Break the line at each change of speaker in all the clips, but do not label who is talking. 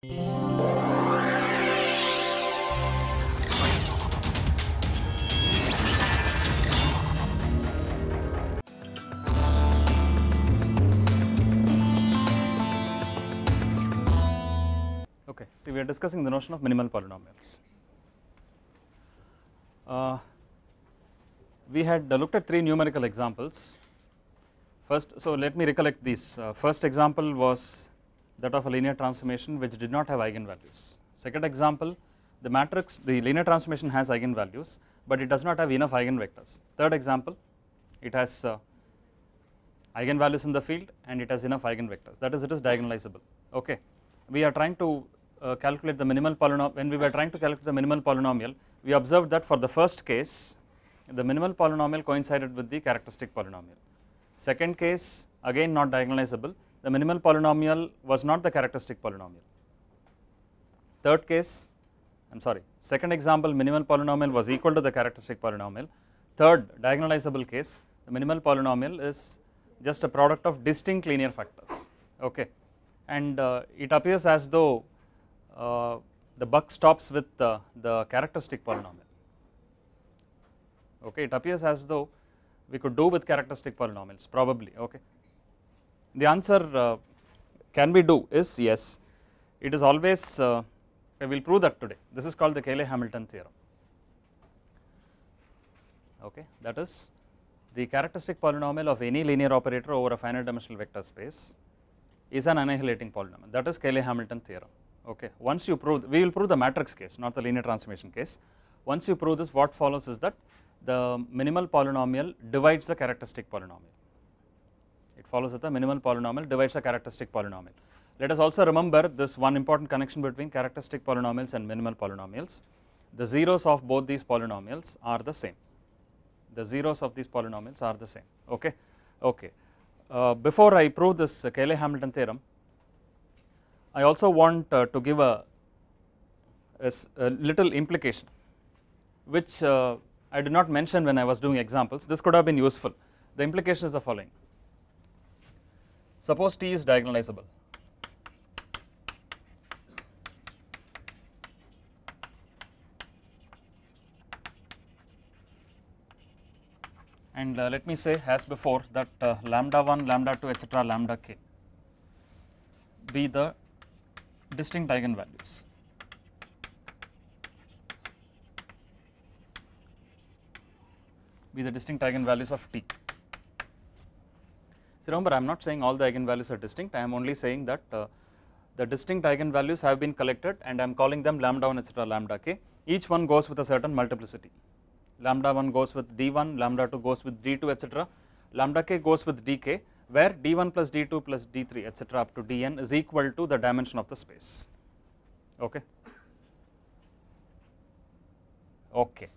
Okay, so we are discussing the notion of minimal polynomials. Uh, we had looked at three numerical examples. First, so let me recollect these. Uh, first example was that of a linear transformation which did not have eigenvalues. Second example, the matrix, the linear transformation has eigenvalues, but it does not have enough eigenvectors. Third example, it has uh, eigenvalues in the field and it has enough eigenvectors. That is, it is diagonalizable. Okay, we are trying to uh, calculate the minimal polynomial. When we were trying to calculate the minimal polynomial, we observed that for the first case, the minimal polynomial coincided with the characteristic polynomial. Second case, again not diagonalizable, the minimal polynomial was not the characteristic polynomial. Third case, I am sorry, second example minimal polynomial was equal to the characteristic polynomial. Third diagonalizable case, the minimal polynomial is just a product of distinct linear factors, okay. And uh, it appears as though uh, the buck stops with uh, the characteristic polynomial, okay. It appears as though we could do with characteristic polynomials probably, okay. The answer uh, can we do is yes, it is always, uh, I will prove that today. This is called the Cayley-Hamilton theorem, okay. That is the characteristic polynomial of any linear operator over a finite dimensional vector space is an annihilating polynomial. That is Cayley-Hamilton theorem, okay. Once you prove, we will prove the matrix case, not the linear transformation case. Once you prove this, what follows is that the minimal polynomial divides the characteristic polynomial follows that the minimal polynomial divides a characteristic polynomial. Let us also remember this one important connection between characteristic polynomials and minimal polynomials. The zeros of both these polynomials are the same. The zeros of these polynomials are the same. Okay, okay. Uh, before I prove this uh, Cayley-Hamilton theorem, I also want uh, to give a, a, a, little implication, which uh, I did not mention when I was doing examples. This could have been useful. The implication is the following. Suppose T is diagonalizable. And uh, let me say as before that uh, lambda 1, lambda 2, etc., lambda k be the distinct eigenvalues. Be the distinct eigenvalues of T. So remember, I am not saying all the eigenvalues are distinct, I am only saying that uh, the distinct eigenvalues have been collected and I am calling them lambda 1 etc lambda k. Each one goes with a certain multiplicity, lambda 1 goes with d1, lambda 2 goes with d2 etc, lambda k goes with dk where d1 plus d2 plus d3 etc up to dn is equal to the dimension of the space. Okay. Okay.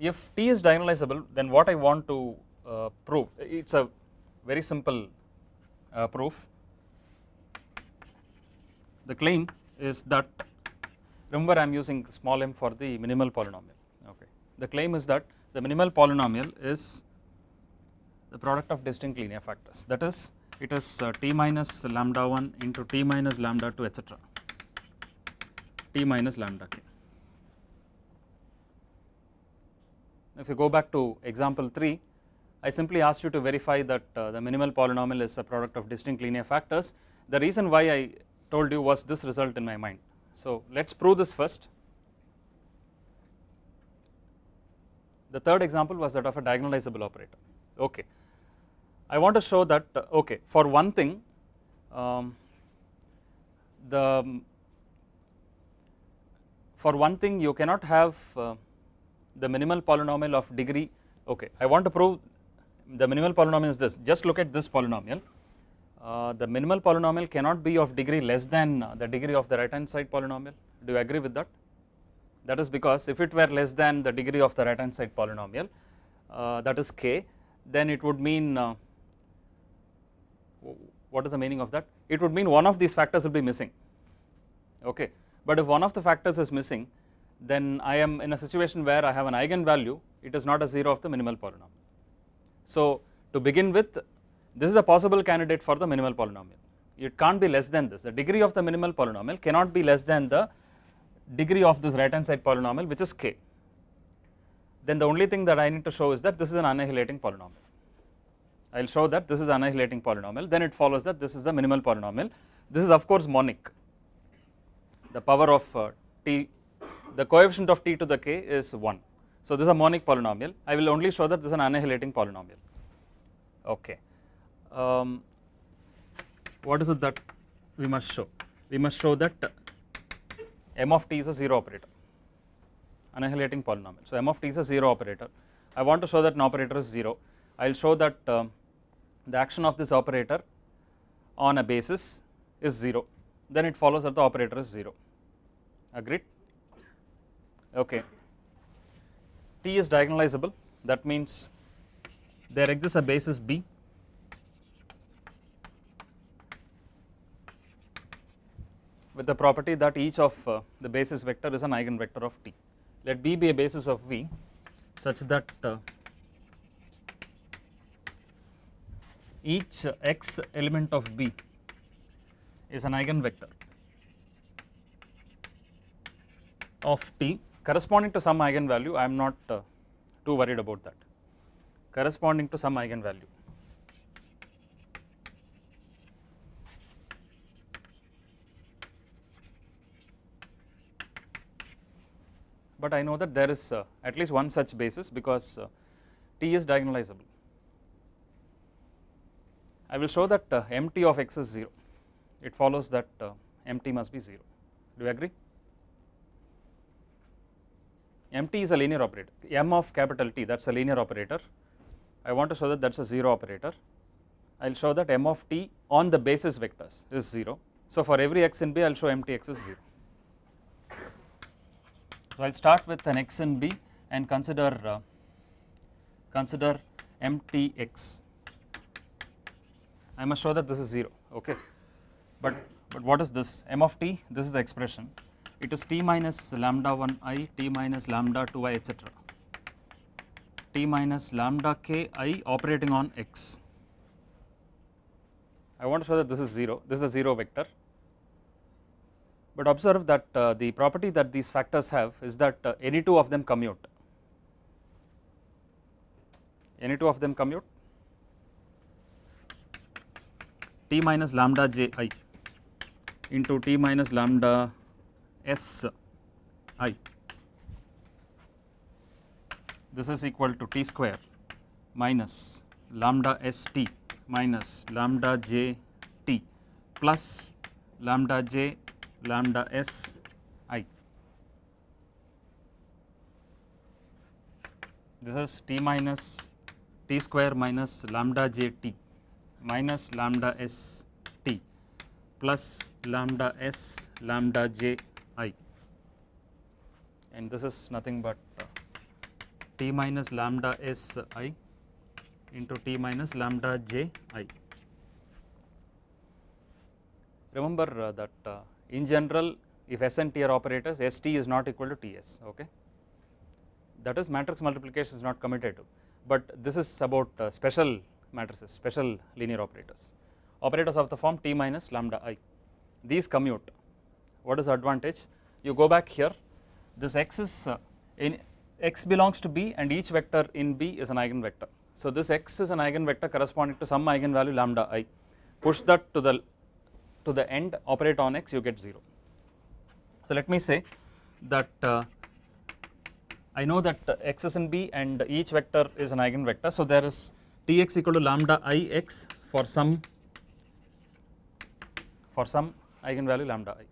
If T is diagonalizable then what I want to uh, prove, it is a very simple uh, proof. The claim is that remember I am using small m for the minimal polynomial okay. The claim is that the minimal polynomial is the product of distinct linear factors that is it is uh, t minus lambda 1 into t minus lambda 2 etc t minus lambda k. If you go back to example 3 I simply asked you to verify that uh, the minimal polynomial is a product of distinct linear factors. The reason why I told you was this result in my mind. So let us prove this first. The third example was that of a diagonalizable operator. Okay, I want to show that uh, okay for one thing, um, the um, for one thing you cannot have uh, the minimal polynomial of degree okay I want to prove the minimal polynomial is this, just look at this polynomial. Uh, the minimal polynomial cannot be of degree less than uh, the degree of the right hand side polynomial. Do you agree with that? That is because if it were less than the degree of the right hand side polynomial, uh, that is k, then it would mean, uh, what is the meaning of that? It would mean one of these factors will be missing, okay. But if one of the factors is missing, then I am in a situation where I have an eigenvalue, it is not a 0 of the minimal polynomial. So to begin with this is a possible candidate for the minimal polynomial. It can't be less than this. The degree of the minimal polynomial cannot be less than the degree of this right hand side polynomial which is k. Then the only thing that I need to show is that this is an annihilating polynomial. I will show that this is annihilating polynomial then it follows that this is the minimal polynomial. This is of course monic. The power of uh, t, the coefficient of t to the k is 1. So this is a monic polynomial. I will only show that this is an annihilating polynomial. Okay. Um, what is it that we must show? We must show that m of t is a 0 operator, annihilating polynomial. So m of t is a 0 operator. I want to show that an operator is 0. I will show that uh, the action of this operator on a basis is 0. Then it follows that the operator is 0. Agreed? Okay. T is diagonalizable that means there exists a basis B with the property that each of uh, the basis vector is an eigenvector of T. Let B be a basis of V such that uh, each x element of B is an eigenvector of T corresponding to some eigenvalue I am not uh, too worried about that corresponding to some eigenvalue. But I know that there is uh, at least one such basis because uh, T is diagonalizable. I will show that uh, MT of x is 0, it follows that uh, MT must be 0, do you agree? Mt is a linear operator, M of capital T that is a linear operator. I want to show that that is a 0 operator. I will show that M of T on the basis vectors is 0. So, for every x in B I will show MTx is 0. So, I will start with an x in B and consider uh, consider MTx. I must show that this is 0 okay. But, but what is this M of T this is the expression it is t minus lambda 1 i, t minus lambda 2 i etc. t minus lambda k i operating on x. I want to show that this is 0, this is a 0 vector, but observe that uh, the property that these factors have is that uh, any two of them commute, any two of them commute t minus lambda j i into t minus lambda S i. This is equal to t square minus lambda s t minus lambda j t plus lambda j lambda s i. This is t minus t square minus lambda j t minus lambda s t plus lambda s lambda j and this is nothing but uh, t minus lambda s i into t minus lambda j i. Remember uh, that uh, in general if S and T are operators ST is not equal to TS okay that is matrix multiplication is not commutative but this is about uh, special matrices special linear operators operators of the form T minus lambda i these commute what is the advantage you go back here this x is uh, in x belongs to B and each vector in B is an eigenvector. So this x is an eigenvector corresponding to some eigenvalue lambda i. Push that to the to the end, operate on x, you get 0. So let me say that uh, I know that uh, x is in B and each vector is an eigenvector. So there is Tx equal to lambda i x for some for some eigenvalue lambda i.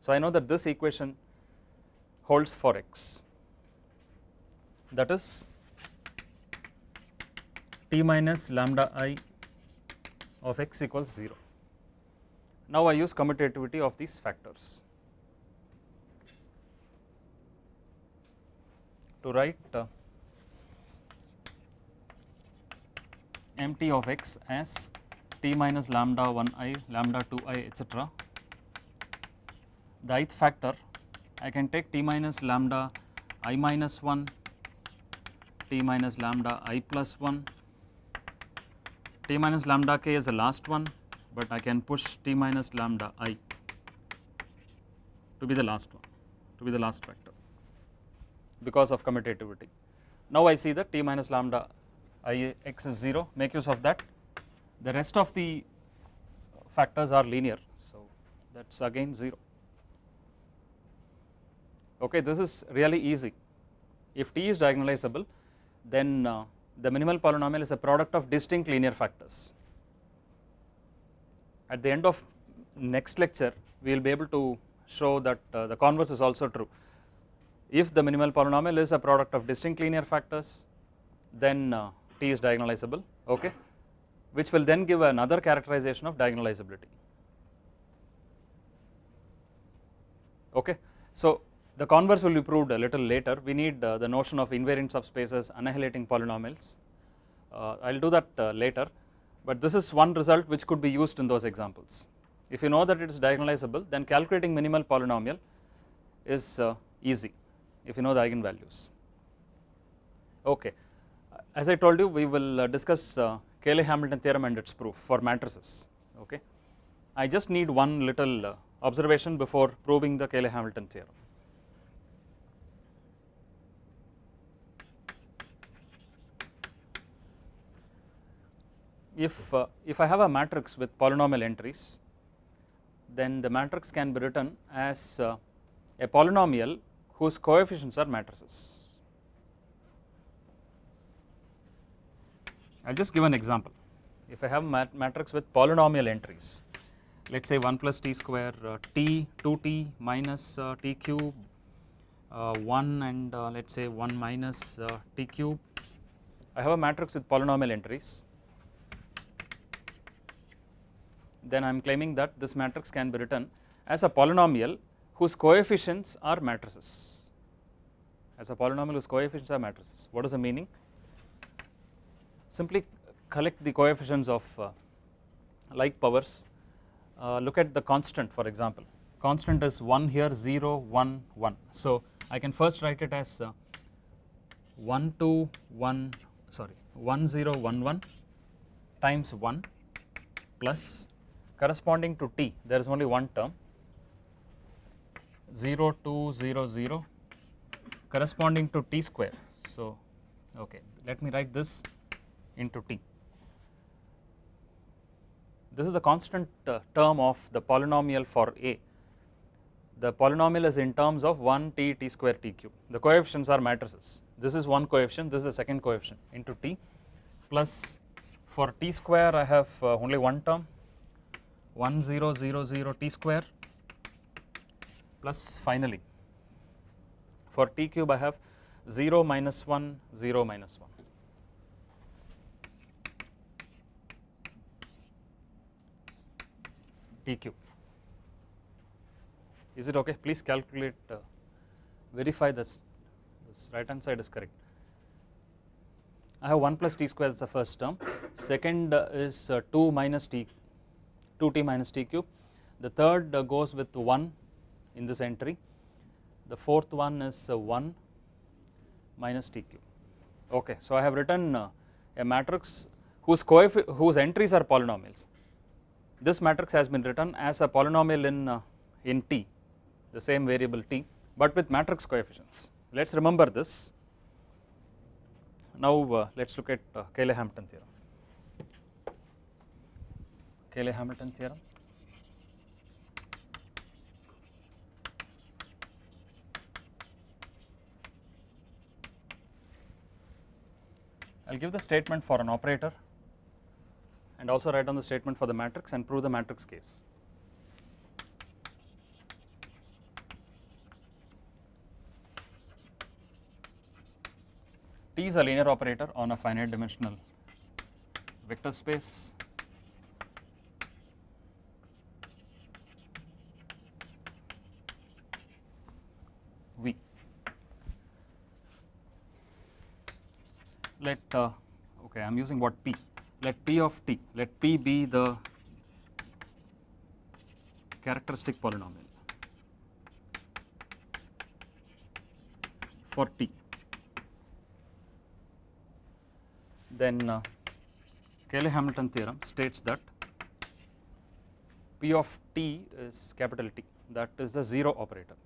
So I know that this equation holds for x that is t minus lambda i of x equals 0. Now I use commutativity of these factors to write uh, mt of x as t minus lambda 1 i, lambda 2 i etc. The ith factor I can take t minus lambda i minus 1, t minus lambda i plus 1, t minus lambda k is the last one, but I can push t minus lambda i to be the last one, to be the last factor because of commutativity. Now I see that t minus lambda i x is 0, make use of that. The rest of the factors are linear, so that is again 0. Okay, this is really easy. If T is diagonalizable, then uh, the minimal polynomial is a product of distinct linear factors. At the end of next lecture, we will be able to show that uh, the converse is also true. If the minimal polynomial is a product of distinct linear factors, then uh, T is diagonalizable, okay, which will then give another characterization of diagonalizability. Okay. So, the converse will be proved a little later. We need uh, the notion of invariant subspaces annihilating polynomials. Uh, I will do that uh, later, but this is one result which could be used in those examples. If you know that it is diagonalizable, then calculating minimal polynomial is uh, easy if you know the eigenvalues. Okay, as I told you, we will uh, discuss uh, Cayley-Hamilton theorem and its proof for matrices. Okay, I just need one little observation before proving the Cayley-Hamilton theorem. if, uh, if I have a matrix with polynomial entries, then the matrix can be written as uh, a polynomial whose coefficients are matrices. I will just give an example. If I have mat matrix with polynomial entries, let us say 1 plus t square uh, t, 2t minus uh, t cube, uh, 1 and uh, let us say 1 minus uh, t cube. I have a matrix with polynomial entries then I am claiming that this matrix can be written as a polynomial whose coefficients are matrices, as a polynomial whose coefficients are matrices. What is the meaning? Simply collect the coefficients of uh, like powers, uh, look at the constant for example, constant is 1 here 0 1 1. So I can first write it as uh, 1 2 1 sorry 1 0 1 1 times 1 plus corresponding to T there is only one term 0 2 0 0 corresponding to T square. So, okay let me write this into T. This is a constant uh, term of the polynomial for A. The polynomial is in terms of 1 T T square T cube. The coefficients are matrices. This is one coefficient, this is the second coefficient into T plus for T square I have uh, only one term 1000 t square plus finally for t cube I have 0 minus 1 0 minus 1. T cube is it okay please calculate uh, verify this this right hand side is correct I have 1 plus t square is the first term second uh, is uh, 2 minus t 2t minus t cube. The third uh, goes with 1 in this entry. The fourth one is uh, 1 minus t cube. Okay, so I have written uh, a matrix whose, whose entries are polynomials. This matrix has been written as a polynomial in in t, the same variable t, but with matrix coefficients. Let us remember this. Now uh, let us look at uh, Cayley-Hampton theorem. Taylor-Hamilton theorem. I will give the statement for an operator and also write down the statement for the matrix and prove the matrix case. T is a linear operator on a finite dimensional vector space let uh, okay I am using what p let p of t let p be the characteristic polynomial for t then uh, Cayley-Hamilton theorem states that p of t is capital T that is the 0 operator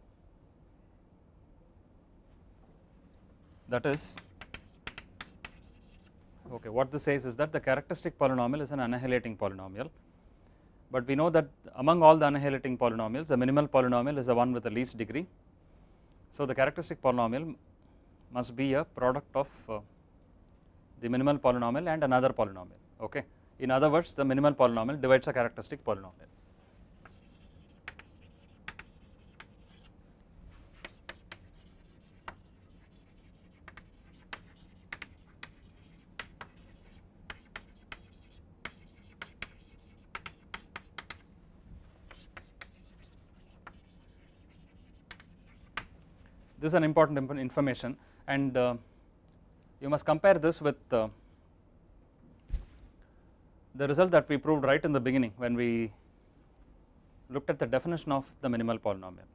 that is Okay, what this says is that the characteristic polynomial is an annihilating polynomial, but we know that among all the annihilating polynomials, the minimal polynomial is the one with the least degree. So the characteristic polynomial must be a product of uh, the minimal polynomial and another polynomial. Okay. In other words, the minimal polynomial divides a characteristic polynomial. is an important information and uh, you must compare this with uh, the result that we proved right in the beginning when we looked at the definition of the minimal polynomial.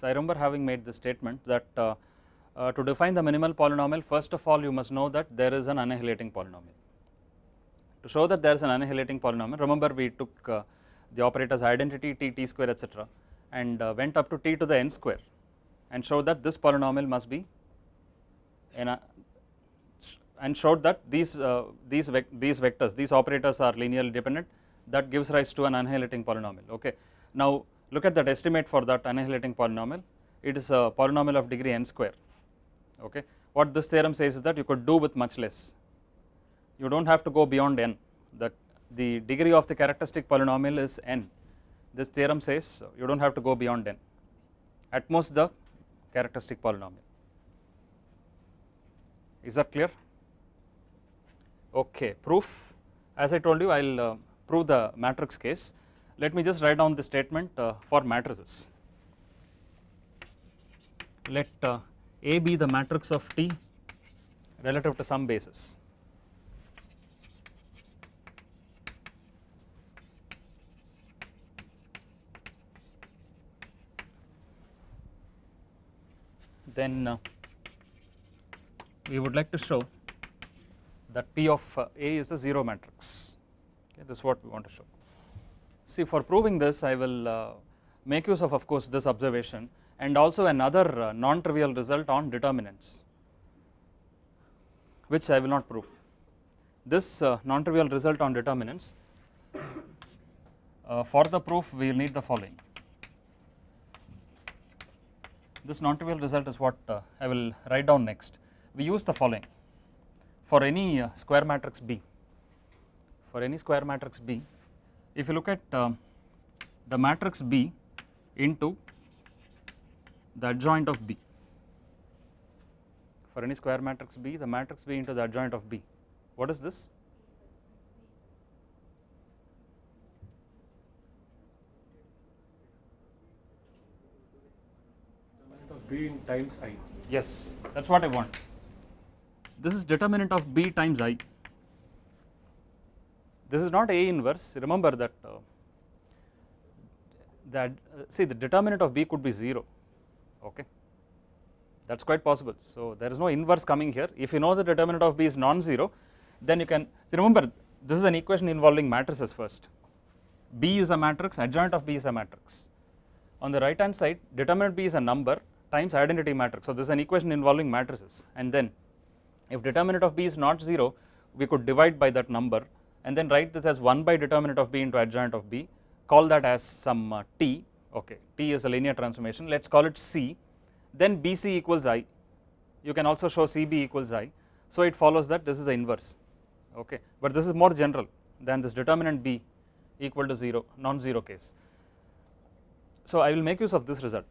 So I remember having made the statement that uh, uh, to define the minimal polynomial first of all you must know that there is an annihilating polynomial. To show that there is an annihilating polynomial remember we took uh, the operators identity t, t square etc and uh, went up to t to the n square and showed that this polynomial must be and showed that these uh, these vec these vectors these operators are linearly dependent that gives rise to an annihilating polynomial okay now look at that estimate for that annihilating polynomial it is a polynomial of degree n square okay what this theorem says is that you could do with much less you do not have to go beyond n the the degree of the characteristic polynomial is n this theorem says you do not have to go beyond n, at most the characteristic polynomial. Is that clear? Okay, proof. As I told you, I will uh, prove the matrix case. Let me just write down the statement uh, for matrices. Let uh, A be the matrix of T relative to some basis. then uh, we would like to show that P of uh, A is a 0 matrix, okay, this is what we want to show. See for proving this I will uh, make use of of course this observation and also another uh, non-trivial result on determinants which I will not prove. This uh, non-trivial result on determinants uh, for the proof we will need the following. This non-trivial result is what uh, I will write down next. We use the following for any uh, square matrix B. For any square matrix B, if you look at uh, the matrix B into the adjoint of B. For any square matrix B, the matrix B into the adjoint of B. What is this? b times i. Yes, that is what I want. This is determinant of b times i. This is not a inverse, remember that uh, that uh, see the determinant of b could be 0, okay that is quite possible. So there is no inverse coming here. If you know the determinant of B is non-zero, then you can remember this is an equation involving matrices first. B is a matrix, adjoint of B is a matrix. On the right hand side, determinant B is a number, times identity matrix. So this is an equation involving matrices and then if determinant of B is not 0 we could divide by that number and then write this as 1 by determinant of B into adjoint of B call that as some uh, T okay T is a linear transformation let us call it C then BC equals I you can also show CB equals I so it follows that this is the inverse okay but this is more general than this determinant B equal to 0 non-zero case. So I will make use of this result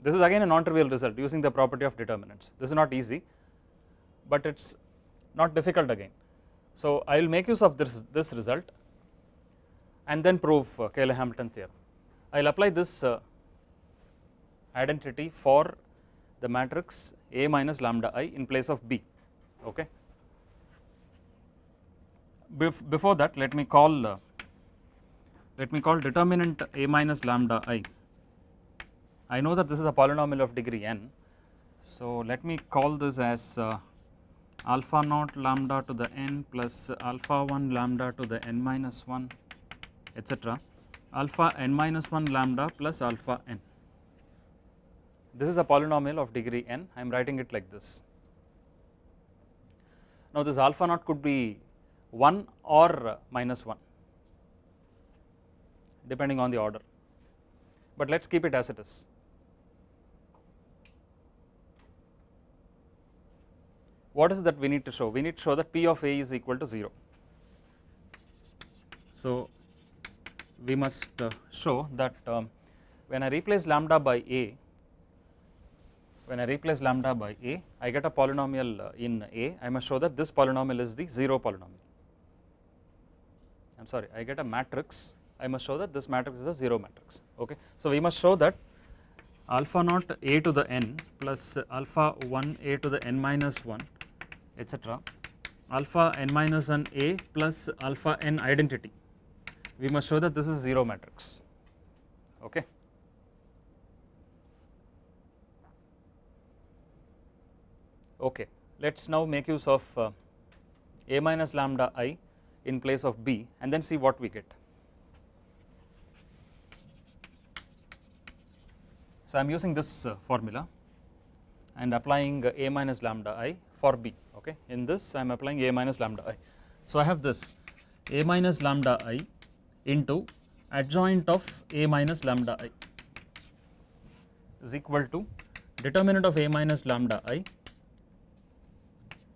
this is again a non-trivial result using the property of determinants. This is not easy, but it is not difficult again. So I will make use of this, this result and then prove uh, Cayley-Hamilton theorem. I will apply this uh, identity for the matrix A minus lambda i in place of B, okay. Bef before that let me call, uh, let me call determinant A minus lambda i I know that this is a polynomial of degree n. So, let me call this as uh, alpha naught lambda to the n plus alpha 1 lambda to the n minus 1 etc. alpha n minus 1 lambda plus alpha n. This is a polynomial of degree n I am writing it like this. Now this alpha naught could be 1 or minus 1 depending on the order but let us keep it as it is. what is that we need to show? We need to show that P of A is equal to 0. So, we must uh, show that um, when I replace lambda by A, when I replace lambda by A, I get a polynomial uh, in A, I must show that this polynomial is the 0 polynomial. I am sorry, I get a matrix, I must show that this matrix is a 0 matrix, okay. So, we must show that alpha naught a to the n plus alpha 1 a to the n minus 1 etc. alpha n minus A plus alpha n identity. We must show that this is 0 matrix. Okay. Okay. Let us now make use of uh, A minus lambda i in place of B and then see what we get. So, I am using this uh, formula and applying uh, A minus lambda i for B okay. In this I am applying a minus lambda i. So I have this a minus lambda i into adjoint of a minus lambda i is equal to determinant of a minus lambda i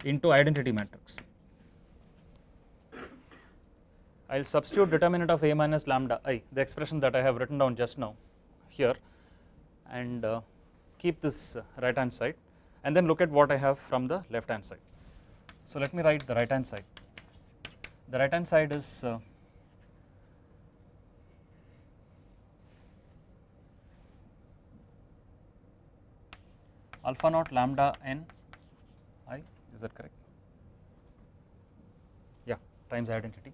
into identity matrix. I will substitute determinant of a minus lambda i the expression that I have written down just now here and uh, keep this uh, right hand side and then look at what I have from the left hand side. So, let me write the right hand side. The right hand side is uh, alpha naught lambda n i is that correct yeah times identity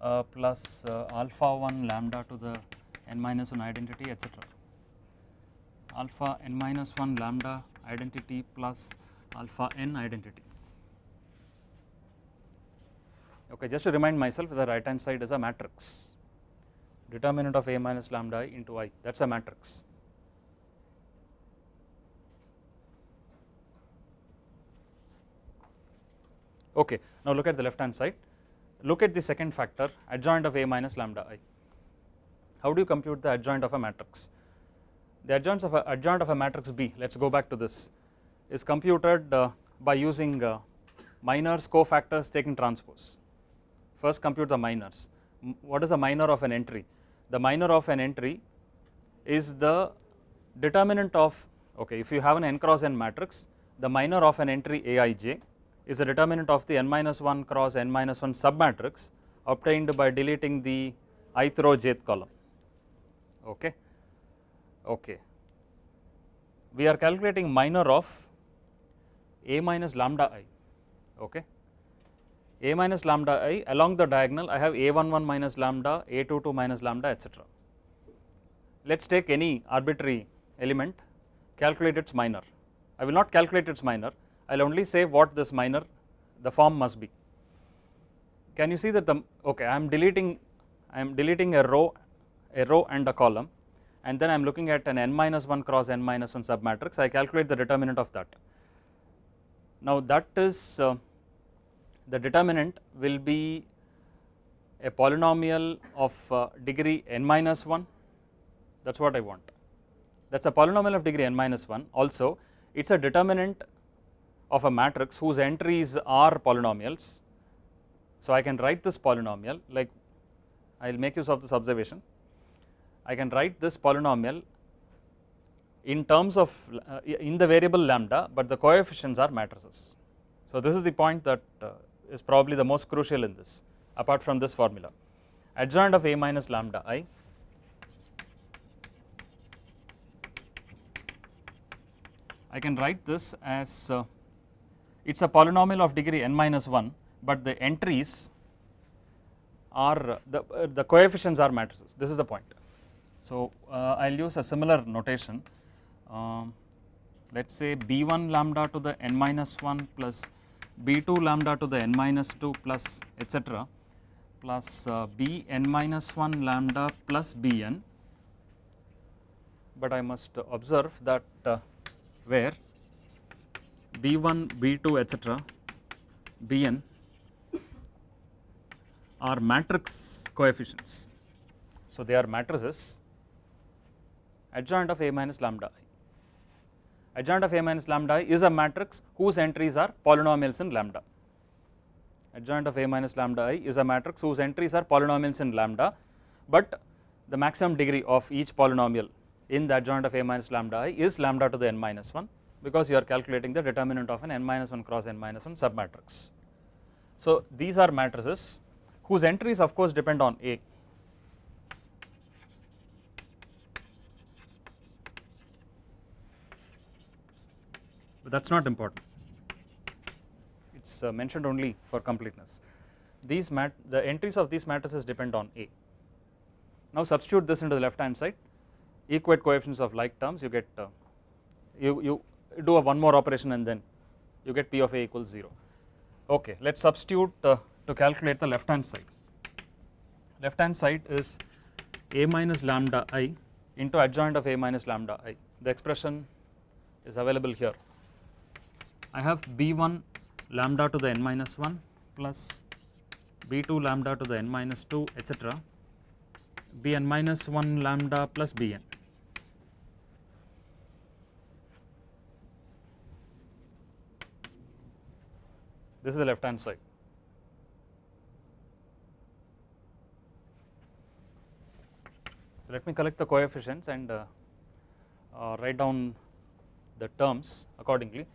uh, plus uh, alpha 1 lambda to the n minus 1 identity etc alpha n minus 1 lambda identity plus alpha n identity okay just to remind myself the right hand side is a matrix determinant of a minus lambda i into i that is a matrix. Okay, now look at the left hand side, look at the second factor adjoint of a minus lambda i. How do you compute the adjoint of a matrix? The adjoint of a, adjoint of a matrix B, let us go back to this, is computed uh, by using uh, Minor's cofactors taking transpose. First compute the minors. what is the minor of an entry? The minor of an entry is the determinant of, okay, if you have an n cross n matrix, the minor of an entry Aij is the determinant of the n minus 1 cross n minus 1 submatrix obtained by deleting the ith row jth column, okay. okay. We are calculating minor of A minus lambda i, okay a minus lambda i along the diagonal I have a 1 1 minus lambda, a 2 2 minus lambda etc. Let us take any arbitrary element calculate its minor. I will not calculate its minor I will only say what this minor the form must be. Can you see that the okay I am deleting I am deleting a row a row and a column and then I am looking at an n minus 1 cross n minus 1 submatrix I calculate the determinant of that. Now that is uh, the determinant will be a polynomial of uh, degree n minus 1 that is what I want that is a polynomial of degree n minus 1 also it is a determinant of a matrix whose entries are polynomials. So I can write this polynomial like I will make use of this observation I can write this polynomial in terms of uh, in the variable lambda but the coefficients are matrices. So this is the point that uh, is probably the most crucial in this apart from this formula. Adjoint of A minus lambda i I can write this as uh, it is a polynomial of degree n minus 1 but the entries are uh, the, uh, the coefficients are matrices this is the point. So uh, I will use a similar notation um, let us say b1 lambda to the n minus 1 plus b2 lambda to the n minus 2 plus etc plus uh, b n minus 1 lambda plus b n. But I must observe that uh, where b1, b2 etc bn are matrix coefficients. So, they are matrices adjoint of a minus lambda adjoint of A minus lambda is a matrix whose entries are polynomials in lambda. Adjoint of A minus lambda i is a matrix whose entries are polynomials in lambda, but the maximum degree of each polynomial in the adjoint of A minus lambda i is lambda to the n minus 1 because you are calculating the determinant of an n minus 1 cross n minus 1 submatrix. So these are matrices whose entries of course depend on A but that is not important it is uh, mentioned only for completeness. These mat the entries of these matrices depend on A. Now substitute this into the left hand side equate coefficients of like terms you get uh, you, you do a one more operation and then you get P of A equals 0 okay let us substitute uh, to calculate the left hand side. Left hand side is A minus lambda i into adjoint of A minus lambda i the expression is available here I have b1 lambda to the n minus 1 plus b2 lambda to the n minus 2 etc bn minus 1 lambda plus bn. This is the left hand side. So, let me collect the coefficients and uh, uh, write down the terms accordingly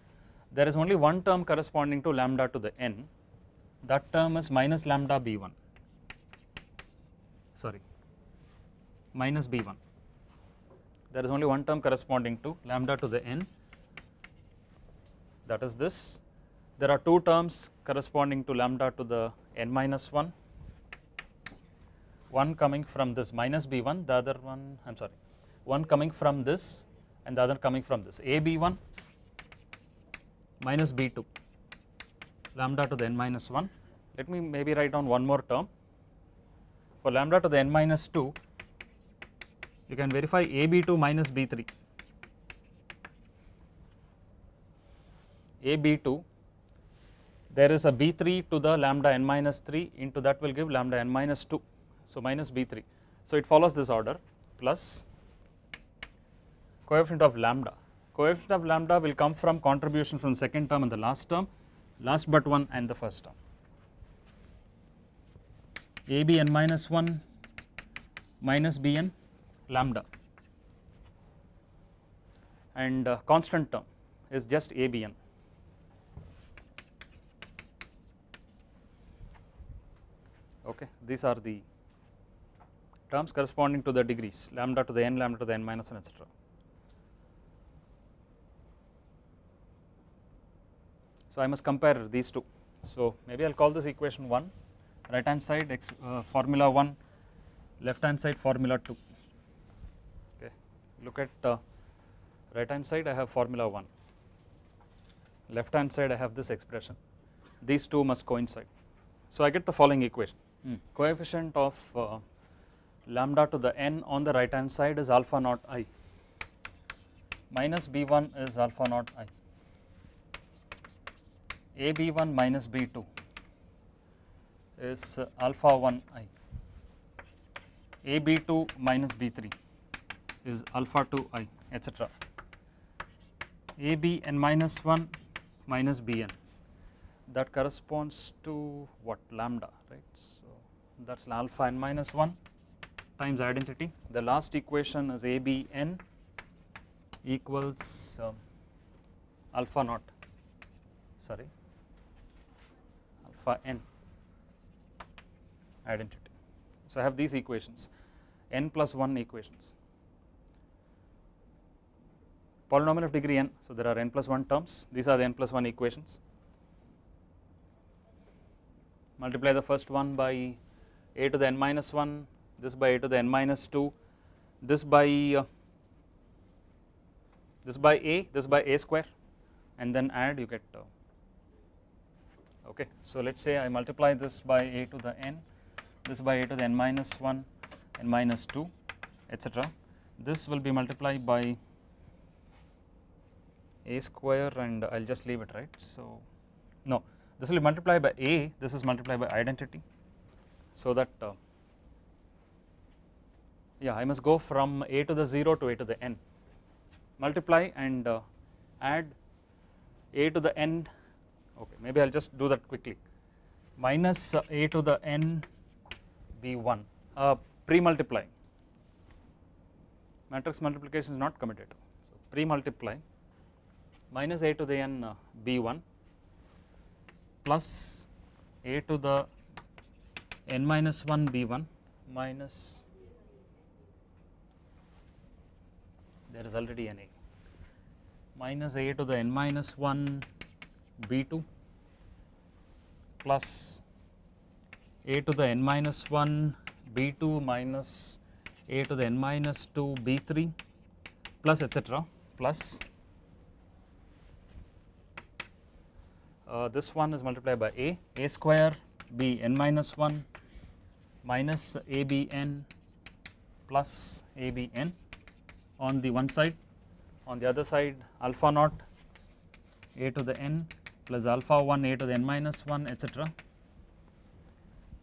there is only one term corresponding to lambda to the n that term is minus lambda b1 sorry minus b1 there is only one term corresponding to lambda to the n that is this there are two terms corresponding to lambda to the n minus 1 one coming from this minus b1 the other one I am sorry one coming from this and the other coming from this ab1 minus B2 lambda to the n minus 1. Let me maybe write down one more term. For lambda to the n minus 2, you can verify AB2 minus B3. AB2, there is a B3 to the lambda n minus 3 into that will give lambda n minus 2. So, minus B3. So, it follows this order plus coefficient of lambda coefficient of lambda will come from contribution from second term and the last term, last but one and the first term. abn minus minus 1 minus Bn lambda and uh, constant term is just ABN. Okay, these are the terms corresponding to the degrees lambda to the n, lambda to the n minus 1, etc. So I must compare these two. So maybe I will call this equation 1 right hand side x, uh, formula 1 left hand side formula 2 okay look at uh, right hand side I have formula 1 left hand side I have this expression these two must coincide. So I get the following equation mm. coefficient of uh, lambda to the n on the right hand side is alpha naught i minus b1 is alpha naught i AB1 minus B2 is alpha 1 i. 2 minus B3 is alpha 2 i etc. ABn minus 1 minus Bn that corresponds to what lambda right. So, that is alpha n minus 1 times identity. The last equation is ABn equals um, alpha naught sorry alpha n identity. So I have these equations n plus 1 equations polynomial of degree n so there are n plus 1 terms these are the n plus 1 equations multiply the first one by a to the n minus 1 this by a to the n minus 2 this by uh, this by a this by a square and then add you get uh, okay. So let us say I multiply this by a to the n, this by a to the n minus 1, n minus 2 etc. This will be multiplied by a square and I will just leave it right. So no, this will be multiplied by a, this is multiplied by identity so that uh, yeah I must go from a to the 0 to a to the n multiply and uh, add a to the n Okay, maybe I will just do that quickly. Minus uh, a to the n b1 uh, pre-multiplying. Matrix multiplication is not commutative. So pre-multiplying minus a to the n uh, b1 plus a to the n minus 1 b1 minus there is already an a minus a to the n minus 1 b 2 plus a to the n minus 1 b 2 minus a to the n minus 2 b 3 plus etc. plus uh, this one is multiplied by a a square b n minus 1 minus a b n plus a b n on the one side on the other side alpha naught a to the n plus alpha 1 a to the n minus 1 etc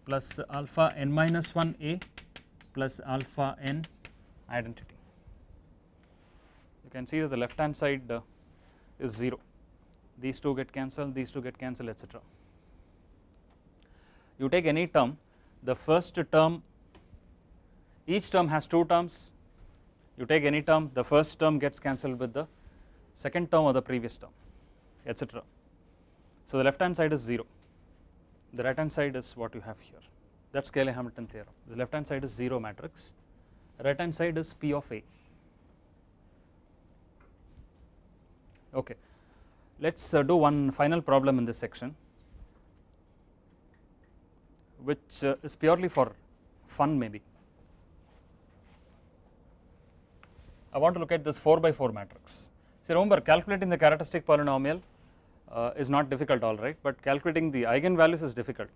plus alpha n minus 1 a plus alpha n identity. You can see that the left hand side uh, is 0 these two get cancelled, these two get cancelled etc. You take any term, the first term, each term has two terms, you take any term, the first term gets cancelled with the second term or the previous term etc. So, the left hand side is 0, the right hand side is what you have here that is Cayley Hamilton theorem. The left hand side is 0 matrix, right hand side is P of A. Okay. Let us uh, do one final problem in this section which uh, is purely for fun maybe. I want to look at this 4 by 4 matrix. See remember calculating the characteristic polynomial uh, is not difficult all right but calculating the eigenvalues is difficult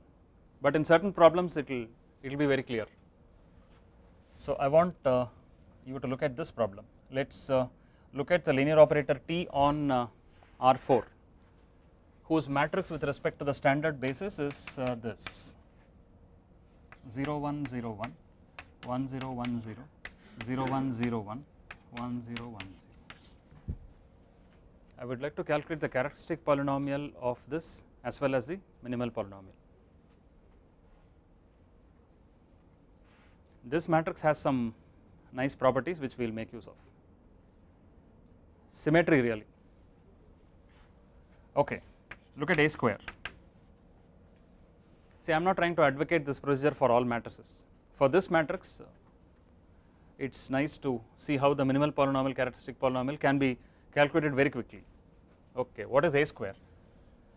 but in certain problems it will it will be very clear. So I want uh, you to look at this problem let us uh, look at the linear operator T on uh, R4 whose matrix with respect to the standard basis is uh, this 0 1 0 1 1 0 1 0 0 1 0 1 1 0 1 I would like to calculate the characteristic polynomial of this as well as the minimal polynomial. This matrix has some nice properties which we will make use of. Symmetry really. Okay, look at A square. See, I am not trying to advocate this procedure for all matrices. For this matrix, it is nice to see how the minimal polynomial characteristic polynomial can be calculated very quickly. Okay, what is a square?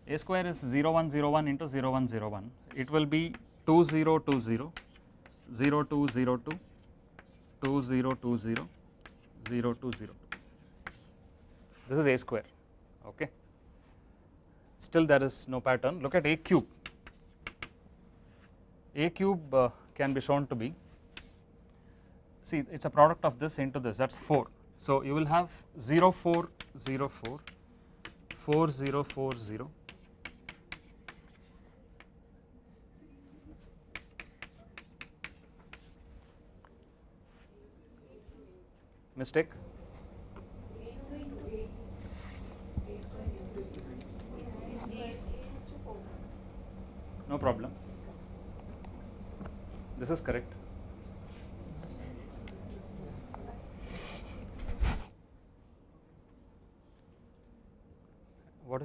A square is 0101 into 0101. It will be 2020, 0202, 2020, 0202. This is a square. Okay. Still there is no pattern. Look at a cube. A cube uh, can be shown to be. See, it's a product of this into this. That's four. So, you will have 0404, 4040, mistake. No problem. This is correct.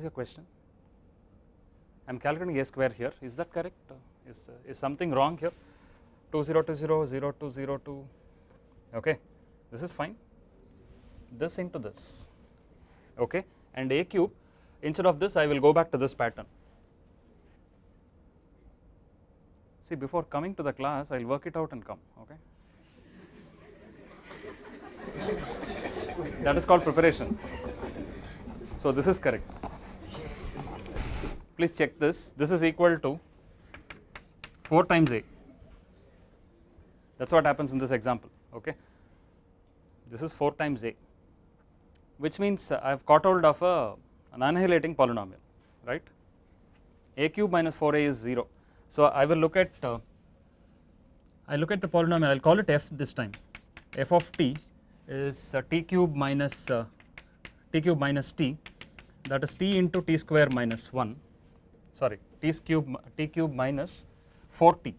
your question? I am calculating a square here. Is that correct? Is, uh, is something wrong here? 2020, 0202, okay. This is fine. This into this, okay. And a cube, instead of this, I will go back to this pattern. See, before coming to the class, I will work it out and come, okay. that is called preparation. So this is correct please check this, this is equal to 4 times A that is what happens in this example okay. This is 4 times A which means I have caught hold of a, an annihilating polynomial right A cube minus 4A is 0. So I will look at uh, I look at the polynomial I will call it f this time f of t is uh, t cube minus uh, t cube minus t that is t into t square minus 1 sorry t cube t cube minus 4t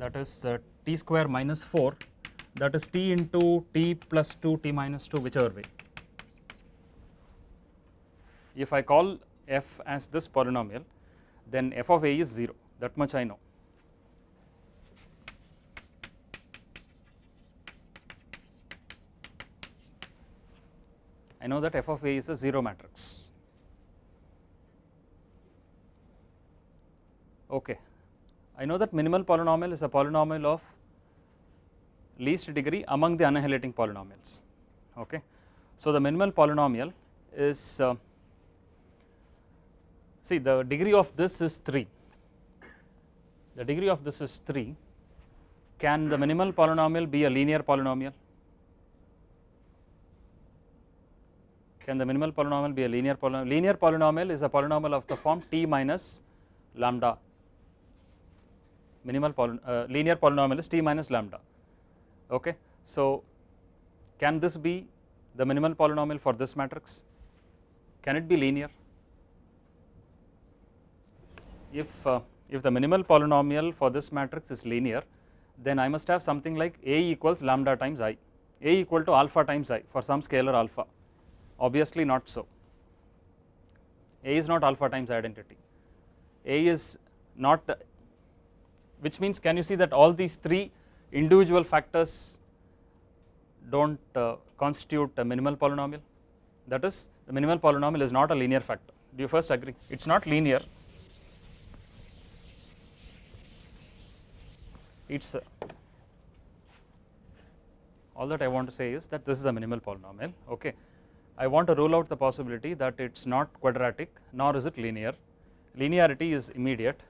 that is uh, t square minus 4 that is t into t plus 2 t minus 2 whichever way. If I call f as this polynomial then f of a is 0 that much I know. I know that f of a is a 0 matrix. Okay. I know that minimal polynomial is a polynomial of least degree among the annihilating polynomials. Okay. So, the minimal polynomial is uh, see the degree of this is 3 the degree of this is 3 can the minimal polynomial be a linear polynomial can the minimal polynomial be a linear polynomial linear polynomial is a polynomial of the form t minus lambda minimal poly uh, linear polynomial is t minus lambda. Okay. So, can this be the minimal polynomial for this matrix? Can it be linear? If, uh, if the minimal polynomial for this matrix is linear, then I must have something like A equals lambda times i, A equal to alpha times i for some scalar alpha, obviously not so. A is not alpha times identity, A is not which means can you see that all these three individual factors do not uh, constitute a minimal polynomial that is the minimal polynomial is not a linear factor do you first agree it is not linear it is uh, all that I want to say is that this is a minimal polynomial okay I want to rule out the possibility that it is not quadratic nor is it linear linearity is immediate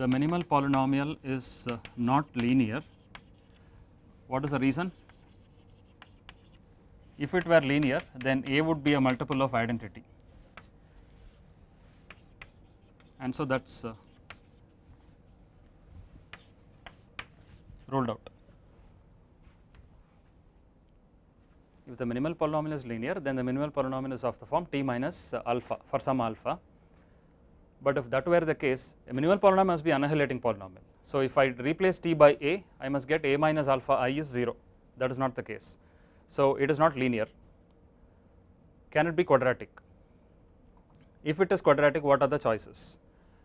the minimal polynomial is uh, not linear. What is the reason? If it were linear then A would be a multiple of identity and so that is uh, ruled out. If the minimal polynomial is linear then the minimal polynomial is of the form t minus uh, alpha for some alpha but if that were the case, a minimal polynomial must be annihilating polynomial. So if I replace t by a, I must get a minus alpha i is 0. That is not the case. So it is not linear. Can it be quadratic? If it is quadratic, what are the choices?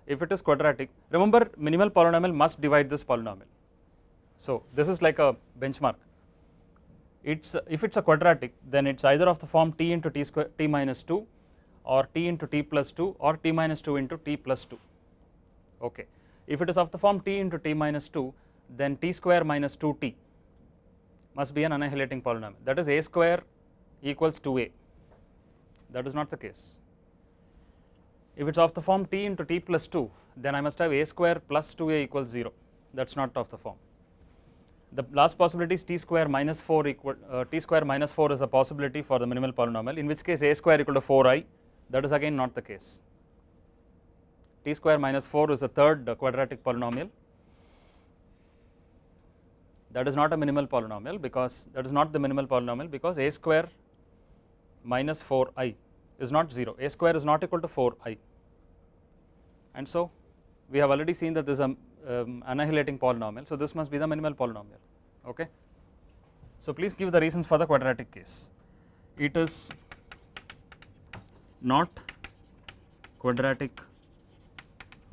If it is quadratic, remember minimal polynomial must divide this polynomial. So this is like a benchmark. It's if it's a quadratic, then it's either of the form t into t square t minus 2 or t into t plus 2 or t minus 2 into t plus 2 okay. If it is of the form t into t minus 2 then t square minus 2t must be an annihilating polynomial that is a square equals 2a that is not the case. If it is of the form t into t plus 2 then I must have a square plus 2a equals 0 that is not of the form. The last possibility is t square minus 4 equal uh, t square minus 4 is a possibility for the minimal polynomial in which case a square equal to 4i that is again not the case. t square minus 4 is the third quadratic polynomial that is not a minimal polynomial because that is not the minimal polynomial because a square minus 4i is not 0 a square is not equal to 4i and so we have already seen that this is a um, annihilating polynomial so this must be the minimal polynomial okay. So please give the reasons for the quadratic case it is not quadratic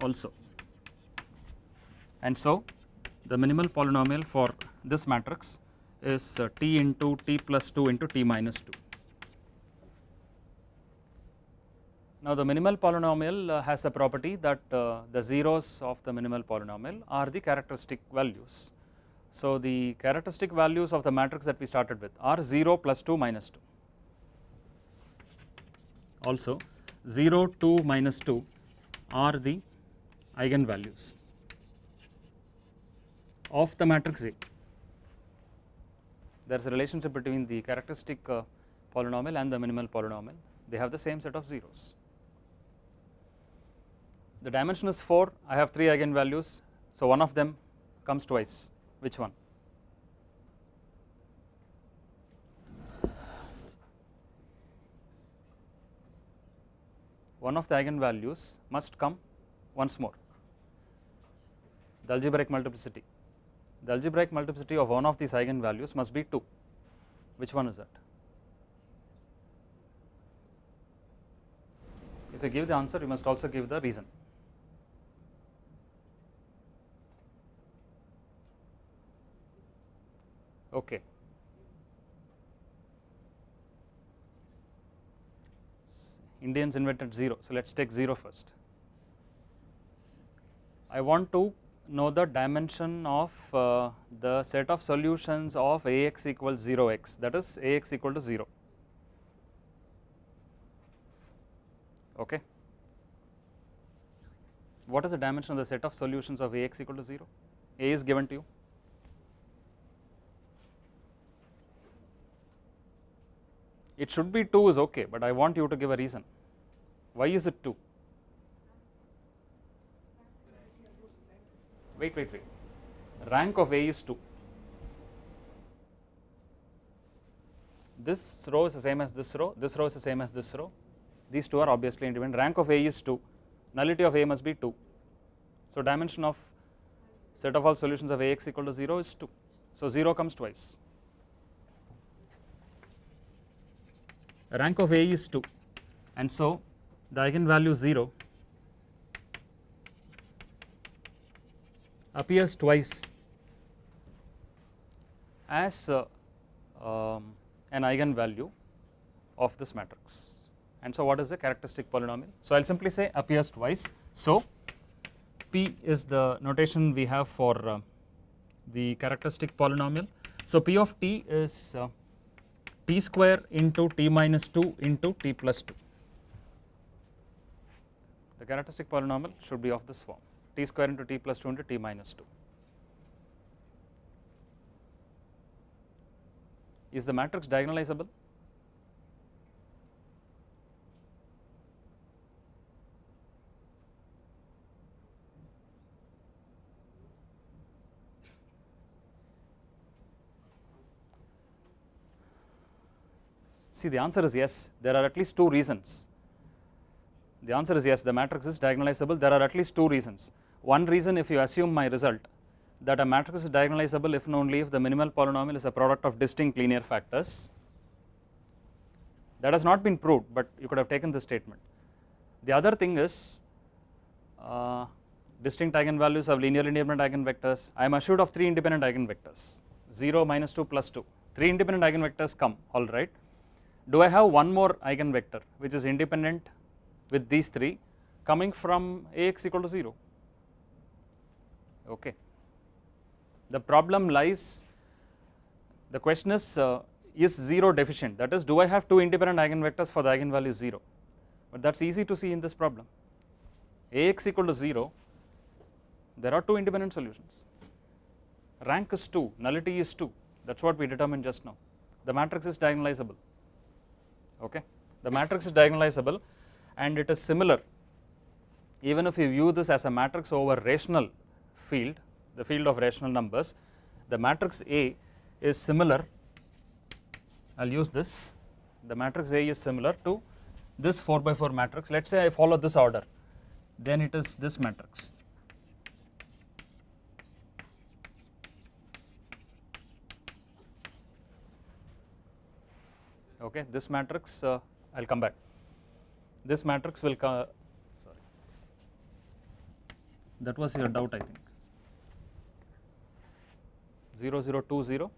also and so the minimal polynomial for this matrix is uh, t into t plus 2 into t minus 2. Now the minimal polynomial uh, has the property that uh, the zeros of the minimal polynomial are the characteristic values. So the characteristic values of the matrix that we started with are 0 plus 2 minus 2 also 0, 2, minus 2 are the eigenvalues of the matrix A. There is a relationship between the characteristic uh, polynomial and the minimal polynomial, they have the same set of zeros. The dimension is 4, I have 3 eigenvalues, so one of them comes twice, which one? one of the eigenvalues must come once more the algebraic multiplicity the algebraic multiplicity of one of these eigenvalues must be 2 which one is that if you give the answer you must also give the reason okay Indians invented 0. So, let us take 0 first. I want to know the dimension of uh, the set of solutions of Ax equals 0x that is Ax equal to 0. Okay. What is the dimension of the set of solutions of Ax equal to 0? A is given to you. It should be 2 is okay, but I want you to give a reason. Why is it 2? Wait, wait, wait. Rank of A is 2. This row is the same as this row, this row is the same as this row. These two are obviously independent. Rank of A is 2, nullity of A must be 2. So, dimension of set of all solutions of Ax equal to 0 is 2. So, 0 comes twice. rank of A is 2 and so the eigenvalue 0 appears twice as uh, um, an eigenvalue of this matrix. And so what is the characteristic polynomial? So I will simply say appears twice. So P is the notation we have for uh, the characteristic polynomial. So P of t is uh, t square into t minus 2 into t plus 2. The characteristic polynomial should be of this form t square into t plus 2 into t minus 2. Is the matrix diagonalizable? See the answer is yes, there are at least two reasons. The answer is yes, the matrix is diagonalizable, there are at least two reasons. One reason if you assume my result that a matrix is diagonalizable if and only if the minimal polynomial is a product of distinct linear factors. That has not been proved but you could have taken this statement. The other thing is uh, distinct eigenvalues of linearly independent eigenvectors. I am assured of 3 independent eigenvectors 0, minus 2, plus 2. 3 independent eigenvectors come, alright do I have one more eigenvector which is independent with these three coming from Ax equal to 0, okay. The problem lies, the question is, uh, is 0 deficient that is do I have two independent eigenvectors for the eigenvalue 0 but that is easy to see in this problem. Ax equal to 0 there are two independent solutions rank is 2 nullity is 2 that is what we determined just now the matrix is diagonalizable okay. The matrix is diagonalizable and it is similar even if you view this as a matrix over rational field, the field of rational numbers, the matrix A is similar, I will use this, the matrix A is similar to this 4 by 4 matrix, let us say I follow this order, then it is this matrix, okay this matrix uh, I'll come back this matrix will come sorry that was your doubt I think 0 0 2 0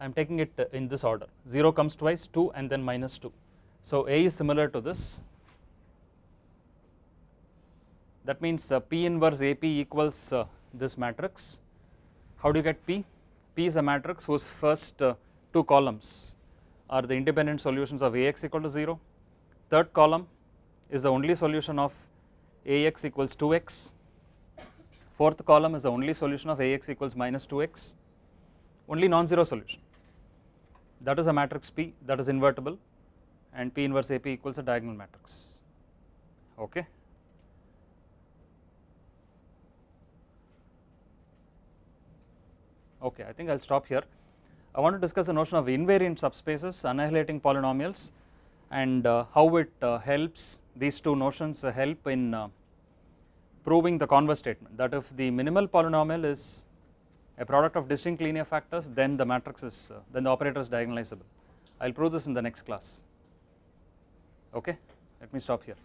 I am taking it uh, in this order 0 comes twice 2 and then minus 2 so A is similar to this that means uh, P inverse AP equals uh, this matrix how do you get P P is a matrix whose first uh, 2 columns are the independent solutions of Ax equal to 0. Third column is the only solution of Ax equals 2x. Fourth column is the only solution of Ax equals minus 2x. Only non-zero solution. That is a matrix P that is invertible and P inverse AP equals a diagonal matrix. Okay. Okay, I think I will stop here. I want to discuss the notion of invariant subspaces, annihilating polynomials and uh, how it uh, helps these two notions help in uh, proving the converse statement that if the minimal polynomial is a product of distinct linear factors then the matrix is uh, then the operator is diagonalizable. I will prove this in the next class okay let me stop here.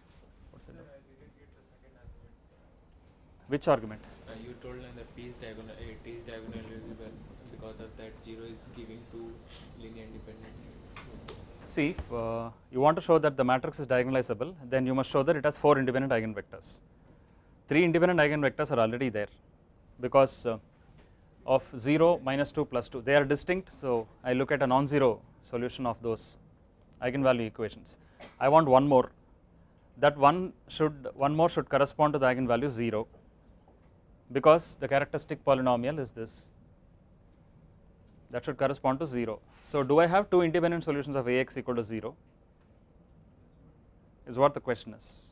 Which argument? Uh, you told that the is diagonal, it is diagonal further that 0 is giving to linear independent? See, if uh, you want to show that the matrix is diagonalizable, then you must show that it has 4 independent eigenvectors. 3 independent eigenvectors are already there because uh, of 0, minus 2, plus 2. They are distinct, so I look at a non-zero solution of those eigenvalue equations. I want one more. That one should one more should correspond to the eigenvalue 0 because the characteristic polynomial is this that should correspond to 0. So, do I have two independent solutions of Ax equal to 0 is what the question is.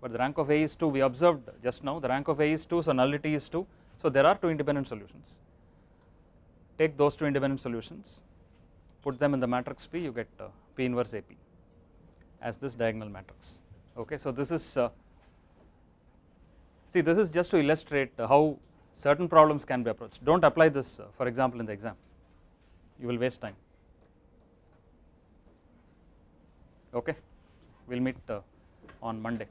But the rank of A is 2 we observed just now the rank of A is 2 so nullity is 2 so there are two independent solutions. Take those two independent solutions put them in the matrix P you get uh, P inverse AP as this diagonal matrix okay. So this is uh, see this is just to illustrate uh, how certain problems can be approached do not apply this uh, for example in the exam you will waste time okay we will meet uh, on Monday.